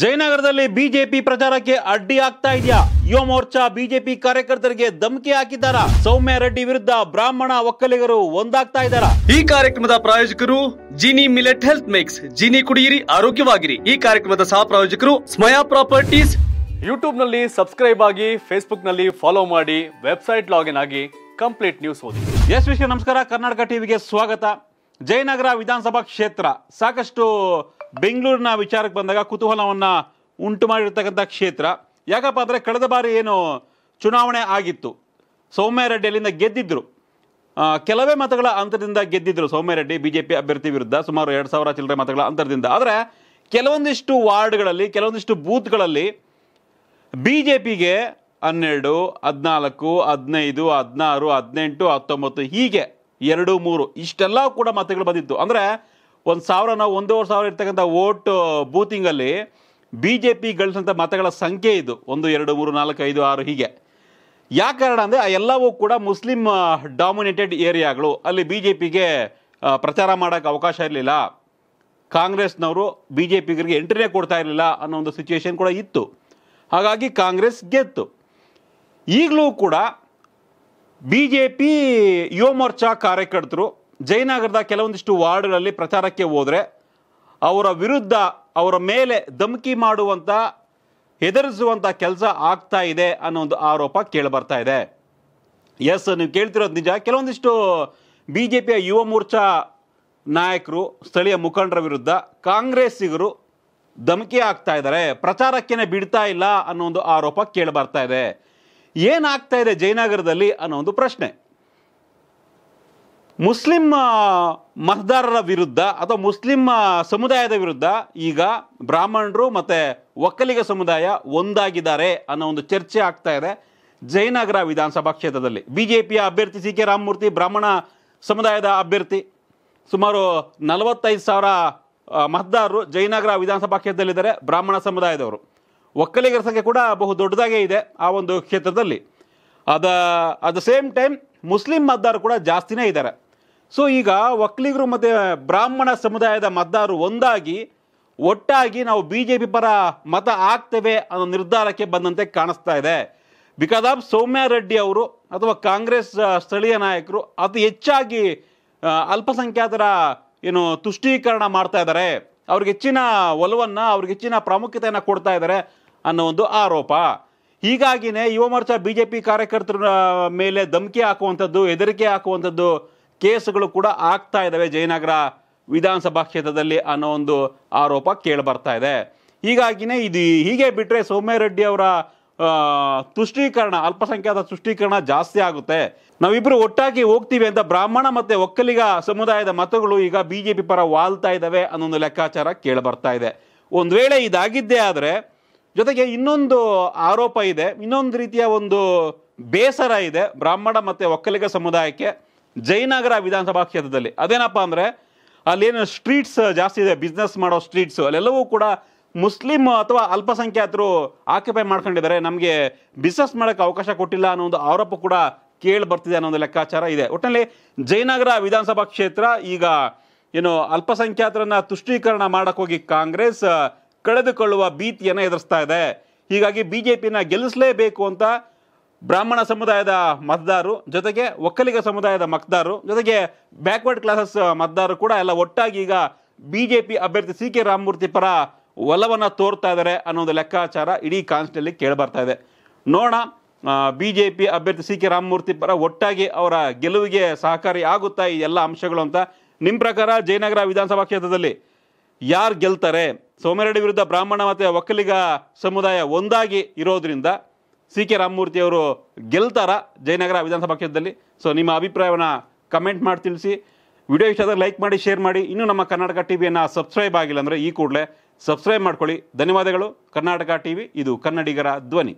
ಜಯನಗರದಲ್ಲಿ BJP ಪ್ರಚಾರಕ್ಕೆ ಅಡ್ಡಿ ಆಗ್ತಾ ಇದೆಯಾ ಯುವ ಮೋರ್ಚಾ ಬಿಜೆಪಿ ಕಾರ್ಯಕರ್ತರಿಗೆ ಧಮಕಿ ಹಾಕಿದ್ದಾರ ಸೌಮ್ಯ ರೆಡ್ಡಿ ವಿರುದ್ಧ ಬ್ರಾಹ್ಮಣ ಒಕ್ಕಲಿಗರು ಒಂದಾಗ್ತಾ ಇದ್ದಾರ ಈ ಕಾರ್ಯಕ್ರಮದ ಪ್ರಾಯೋಜಕರು Jini millet health mix Jini ಕುಡಿಯಿರಿ ಆರೋಗ್ಯವಾಗಿರಿ ಈ ಕಾರ್ಯಕ್ರಮದ ಸಹ ಪ್ರಾಯೋಜಕರು ಸ್ಮಯಾ ಪ್ರಾಪರ್ಟೀಸ್ ಯೂಟ್ಯೂಬ್ ನಲ್ಲಿ ಸಬ್ಸ್ಕ್ರೈಬ್ ಆಗಿ ಫೇಸ್ಬುಕ್ ನಲ್ಲಿ ಫಾಲೋ ಮಾಡಿ ವೆಬ್ಸೈಟ್ ಲಾಗಿನ್ ಆಗಿ ಕಂಪ್ಲೀಟ್ ನ್ಯೂಸ್ ಓದಿ ಎಸ್ ವಿಷಯ ನಮಸ್ಕಾರ ಕರ್ನಾಟಕ ಟಿವಿಗೆ ಸ್ವಾಗತ ಜಯನಗರ ವಿಧಾನಸಭಾ ಕ್ಷೇತ್ರ ಸಾಕಷ್ಟು ಬೆಂಗಳೂರಿನ ವಿಚಾರಕ್ಕೆ ಬಂದಾಗ ಕುತೂಹಲವನ್ನು ಉಂಟು ಮಾಡಿರ್ತಕ್ಕಂಥ ಕ್ಷೇತ್ರ ಯಾಕಪ್ಪ ಅಂದರೆ ಕಳೆದ ಬಾರಿ ಏನು ಚುನಾವಣೆ ಆಗಿತ್ತು ಸೌಮ್ಯ ರೆಡ್ಡಿ ಅಲ್ಲಿಂದ ಗೆದ್ದಿದ್ದರು ಕೆಲವೇ ಮತಗಳ ಅಂತರದಿಂದ ಗೆದ್ದಿದ್ದರು Soumya Reddy B J P ಅಭ್ಯರ್ಥಿ ವಿರುದ್ಧ ಸುಮಾರು ಎರಡು ಸಾವಿರ ಚಿಲ್ಲರೆ ಮತಗಳ ಅಂತರದಿಂದ ಆದರೆ ಕೆಲವೊಂದಿಷ್ಟು ವಾರ್ಡ್ಗಳಲ್ಲಿ ಕೆಲವೊಂದಿಷ್ಟು ಬೂತ್ಗಳಲ್ಲಿ ಬಿ ಜೆ ಪಿಗೆ ಹನ್ನೆರಡು ಹದಿನಾಲ್ಕು ಹದಿನೈದು ಹದಿನಾರು ಹದಿನೆಂಟು ಹತ್ತೊಂಬತ್ತು ಹೀಗೆ ಎರಡು ಮೂರು ಇಷ್ಟೆಲ್ಲ ಕೂಡ ಮತಗಳು ಬಂದಿತ್ತು ಅಂದರೆ ಒಂದು ಸಾವಿರ ನಾವು ಒಂದೂವರೆ ಸಾವಿರ ಇರ್ತಕ್ಕಂಥ ಓಟ್ ಬೂತಿಂಗಲ್ಲಿ ಬಿ ಜೆ ಪಿ ಗಳಿಸಿದಂಥ ಮತಗಳ ಸಂಖ್ಯೆ ಇದು ಒಂದು ಎರಡು ಮೂರು ನಾಲ್ಕು ಐದು ಆರು ಹೀಗೆ ಯಾಕೆ ಕಾರಣ ಅಂದರೆ ಆ ಎಲ್ಲವೂ ಕೂಡ ಮುಸ್ಲಿಂ ಡಾಮಿನೇಟೆಡ್ ಏರಿಯಾಗಳು ಅಲ್ಲಿ ಬಿ ಜೆ ಪಿಗೆ ಪ್ರಚಾರ ಮಾಡೋಕ್ಕೆ ಅವಕಾಶ ಇರಲಿಲ್ಲ ಕಾಂಗ್ರೆಸ್ನವರು ಬಿ ಜೆ ಪಿಗರಿಗೆ ಎಂಟ್ರಿನೇ ಕೊಡ್ತಾ ಇರಲಿಲ್ಲ ಅನ್ನೋ ಒಂದು ಸಿಚುವೇಶನ್ ಕೂಡ ಇತ್ತು ಹಾಗಾಗಿ ಕಾಂಗ್ರೆಸ್ ಗೆದ್ದು ಈಗಲೂ ಕೂಡ ಬಿ ಜೆ ಪಿ ಯುವ ಮೋರ್ಚಾ ಕಾರ್ಯಕರ್ತರು ಜಯನಗರದ ಕೆಲವೊಂದಿಷ್ಟು ವಾರ್ಡ್ಗಳಲ್ಲಿ ಪ್ರಚಾರಕ್ಕೆ ಹೋದರೆ ಅವರ ವಿರುದ್ಧ ಅವರ ಮೇಲೆ ಧಮಕಿ ಮಾಡುವಂಥ ಹೆದರಿಸುವಂಥ ಕೆಲಸ ಆಗ್ತಾ ಇದೆ ಅನ್ನೋ ಒಂದು ಆರೋಪ ಕೇಳಿಬರ್ತಾ ಇದೆ ಎಸ್ ನೀವು ಕೇಳ್ತಿರೋದು ನಿಜ ಕೆಲವೊಂದಿಷ್ಟು ಬಿ ಜೆ ಪಿಯ ಯುವ ಮೋರ್ಚಾ ನಾಯಕರು ಸ್ಥಳೀಯ ಮುಖಂಡರ ವಿರುದ್ಧ ಕಾಂಗ್ರೆಸ್ಸಿಗರು ಧಮಕಿ ಆಗ್ತಾ ಇದ್ದಾರೆ ಪ್ರಚಾರಕ್ಕೇನೆ ಬಿಡ್ತಾ ಇಲ್ಲ ಅನ್ನೋ ಒಂದು ಆರೋಪ ಕೇಳಿಬರ್ತಾ ಇದೆ ಏನಾಗ್ತಾ ಇದೆ ಜಯನಗರದಲ್ಲಿ ಅನ್ನೋ ಒಂದು ಪ್ರಶ್ನೆ ಮುಸ್ಲಿಂ ಮತದಾರರ ವಿರುದ್ಧ ಅಥವಾ ಮುಸ್ಲಿಂ ಸಮುದಾಯದ ವಿರುದ್ಧ ಈಗ ಬ್ರಾಹ್ಮಣರು ಮತ್ತು ಒಕ್ಕಲಿಗ ಸಮುದಾಯ ಒಂದಾಗಿದ್ದಾರೆ ಅನ್ನೋ ಒಂದು ಚರ್ಚೆ ಆಗ್ತಾ ಇದೆ ಜಯನಗರ ವಿಧಾನಸಭಾ ಕ್ಷೇತ್ರದಲ್ಲಿ ಬಿ ಜೆ ಪಿಯ ಅಭ್ಯರ್ಥಿ ಸಿ ಕೆ ರಾಮಮೂರ್ತಿ ಬ್ರಾಹ್ಮಣ ಸಮುದಾಯದ ಅಭ್ಯರ್ಥಿ ಸುಮಾರು ನಲವತ್ತೈದು ಸಾವಿರ ಮತದಾರರು ಜಯನಗರ ವಿಧಾನಸಭಾ ಕ್ಷೇತ್ರದಲ್ಲಿದ್ದಾರೆ ಬ್ರಾಹ್ಮಣ ಸಮುದಾಯದವರು ಒಕ್ಕಲಿಗರ ಸಂಖ್ಯೆ ಕೂಡ ಬಹು ದೊಡ್ಡದಾಗೇ ಇದೆ ಆ ಒಂದು ಕ್ಷೇತ್ರದಲ್ಲಿ ಅದ at the same time Muslim ಮತದಾರರು ಕೂಡ ಜಾಸ್ತಿನೇ ಇದ್ದಾರೆ ಸೊ ಈಗ ಒಕ್ಕಲಿಗರು ಮತ್ತು ಬ್ರಾಹ್ಮಣ ಸಮುದಾಯದ ಮತದಾರರು ಒಂದಾಗಿ ಒಟ್ಟಾಗಿ ನಾವು ಬಿ ಜೆ ಪಿ ಪರ ಮತ ಆಗ್ತೇವೆ ಅನ್ನೋ ನಿರ್ಧಾರಕ್ಕೆ ಬಂದಂತೆ ಕಾಣಿಸ್ತಾ ಇದೆ ಬಿಕಾಸ್ ಆಫ್ ಸೌಮ್ಯ ರೆಡ್ಡಿ ಅವರು ಅಥವಾ ಕಾಂಗ್ರೆಸ್ ಸ್ಥಳೀಯ ನಾಯಕರು ಅತಿ ಹೆಚ್ಚಾಗಿ ಅಲ್ಪಸಂಖ್ಯಾತರ ಏನು ತುಷ್ಟೀಕರಣ ಮಾಡ್ತಾ ಇದ್ದಾರೆ ಅವ್ರಿಗೆ ಹೆಚ್ಚಿನ ಒಲವನ್ನು ಅವ್ರಿಗೆ ಹೆಚ್ಚಿನ ಪ್ರಾಮುಖ್ಯತೆಯನ್ನು ಕೊಡ್ತಾ ಇದ್ದಾರೆ ಅನ್ನೋ ಒಂದು ಆರೋಪ ಹೀಗಾಗಿನೇ ಯುವ ಮೋರ್ಚಾ ಬಿ ಜೆ ಪಿ ಕಾರ್ಯಕರ್ತರ ಮೇಲೆ ಧಮಕಿ ಹಾಕುವಂಥದ್ದು ಹೆದರಿಕೆ ಹಾಕುವಂಥದ್ದು ಕೇಸುಗಳು ಕೂಡ ಆಗ್ತಾ ಇದ್ದಾವೆ ಜಯನಗರ ವಿಧಾನಸಭಾ ಕ್ಷೇತ್ರದಲ್ಲಿ ಅನ್ನೋ ಒಂದು ಆರೋಪ ಕೇಳಿ ಬರ್ತಾ ಇದೆ ಹೀಗಾಗಿನೇ ಇದು ಹೀಗೆ ಬಿಟ್ಟರೆ ಸೋಮ್ಯರೆಡ್ಡಿ ಅವರ ತುಷ್ಟೀಕರಣ ಅಲ್ಪಸಂಖ್ಯಾತ ತುಷ್ಟೀಕರಣ ಜಾಸ್ತಿ ಆಗುತ್ತೆ ನಾವಿಬ್ಬರು ಒಟ್ಟಾಗಿ ಹೋಗ್ತೀವಿ ಅಂತ ಬ್ರಾಹ್ಮಣ ಮತ್ತು ಒಕ್ಕಲಿಗ ಸಮುದಾಯದ ಮತಗಳು ಈಗ ಬಿ ಜೆ ಪಿ ಪರ ವಾಲ್ತಾ ಇದ್ದಾವೆ ಒಂದು ಲೆಕ್ಕಾಚಾರ ಕೇಳಿ ಬರ್ತಾ ಇದೆ ಒಂದು ವೇಳೆ ಇದಾಗಿದ್ದೇ ಆದರೆ ಜೊತೆಗೆ ಇನ್ನೊಂದು ಆರೋಪ ಇದೆ ಇನ್ನೊಂದು ರೀತಿಯ ಒಂದು ಬೇಸರ ಇದೆ ಬ್ರಾಹ್ಮಣ ಮತ್ತು ಒಕ್ಕಲಿಗ ಸಮುದಾಯಕ್ಕೆ ಜಯನಗರ ವಿಧಾನಸಭಾ ಕ್ಷೇತ್ರದಲ್ಲಿ ಅದೇನಪ್ಪ ಅಂದರೆ ಏನು ಸ್ಟ್ರೀಟ್ಸ್ ಜಾಸ್ತಿ ಇದೆ ಬಿಸ್ನೆಸ್ ಮಾಡೋ ಸ್ಟ್ರೀಟ್ಸ್ ಅಲ್ಲೆಲ್ಲವೂ ಕೂಡ ಮುಸ್ಲಿಂ ಅಥವಾ ಅಲ್ಪಸಂಖ್ಯಾತರು ಆಕ್ಯುಪೈ ಮಾಡ್ಕೊಂಡಿದ್ದಾರೆ ನಮಗೆ ಬಿಸ್ನೆಸ್ ಮಾಡೋಕ್ಕೆ ಅವಕಾಶ ಕೊಟ್ಟಿಲ್ಲ ಅನ್ನೋ ಒಂದು ಆರೋಪ ಕೂಡ ಕೇಳಿ ಬರ್ತಿದೆ ಅನ್ನೋ ಒಂದು ಲೆಕ್ಕಾಚಾರ ಇದೆ ಒಟ್ಟಿನಲ್ಲಿ ಜಯನಗರ ವಿಧಾನಸಭಾ ಕ್ಷೇತ್ರ ಈಗ ಏನು ಅಲ್ಪಸಂಖ್ಯಾತರನ್ನ ತುಷ್ಟೀಕರಣ ಹೋಗಿ ಕಾಂಗ್ರೆಸ್ ಕಳೆದುಕೊಳ್ಳುವ ಭೀತಿಯನ್ನು ಎದುರಿಸ್ತಾ ಇದೆ ಹೀಗಾಗಿ ಬಿ ಜೆ ಪಿನ ಗೆಲ್ಲಿಸಲೇಬೇಕು ಅಂತ ಬ್ರಾಹ್ಮಣ ಸಮುದಾಯದ ಮತದಾರರು ಜೊತೆಗೆ ಒಕ್ಕಲಿಗ ಸಮುದಾಯದ ಮತದಾರರು ಜೊತೆಗೆ ಬ್ಯಾಕ್ವರ್ಡ್ ಕ್ಲಾಸಸ್ ಮತದಾರರು ಕೂಡ ಎಲ್ಲ ಒಟ್ಟಾಗಿ ಈಗ ಬಿಜೆಪಿ ಅಭ್ಯರ್ಥಿ ಸಿ ಕೆ ರಾಮಮೂರ್ತಿ ಪರ ಒಲವನ್ನು ತೋರ್ತಾ ಇದ್ದಾರೆ ಅನ್ನೋ ಒಂದು ಲೆಕ್ಕಾಚಾರ ಇಡೀ ಕೇಳಿ ಕೇಳಿಬರ್ತಾ ಇದೆ ನೋಡೋಣ ಬಿ ಜೆ ಪಿ ಅಭ್ಯರ್ಥಿ ಸಿ ಕೆ ರಾಮಮೂರ್ತಿ ಪರ ಒಟ್ಟಾಗಿ ಅವರ ಗೆಲುವಿಗೆ ಸಹಕಾರಿ ಆಗುತ್ತಾ ಈ ಎಲ್ಲ ಅಂಶಗಳು ಅಂತ ನಿಮ್ಮ ಪ್ರಕಾರ ಜಯನಗರ ವಿಧಾನಸಭಾ ಕ್ಷೇತ್ರದಲ್ಲಿ ಯಾರು ಗೆಲ್ತಾರೆ ಸೋಮರೆಡ್ಡಿ ವಿರುದ್ಧ ಬ್ರಾಹ್ಮಣ ಮತ್ತು ಒಕ್ಕಲಿಗ ಸಮುದಾಯ ಒಂದಾಗಿ ಇರೋದ್ರಿಂದ ಸಿ ಕೆ ರಾಮಮೂರ್ತಿ ಅವರು ಗೆಲ್ತಾರ ಜಯನಗರ ವಿಧಾನಸಭಾ ಕ್ಷೇತ್ರದಲ್ಲಿ ಸೊ ನಿಮ್ಮ ಅಭಿಪ್ರಾಯವನ್ನು ಕಮೆಂಟ್ ಮಾಡಿ ತಿಳಿಸಿ ವಿಡಿಯೋ ಇಷ್ಟ ಆದರೆ ಲೈಕ್ ಮಾಡಿ ಶೇರ್ ಮಾಡಿ ಇನ್ನೂ ನಮ್ಮ ಕರ್ನಾಟಕ ಟಿ ವಿಯನ್ನು ಸಬ್ಸ್ಕ್ರೈಬ್ ಆಗಿಲ್ಲ ಅಂದರೆ ಈ ಕೂಡಲೇ ಸಬ್ಸ್ಕ್ರೈಬ್ ಮಾಡ್ಕೊಳ್ಳಿ ಧನ್ಯವಾದಗಳು ಕರ್ನಾಟಕ ಟಿ ವಿ ಇದು ಕನ್ನಡಿಗರ ಧ್ವನಿ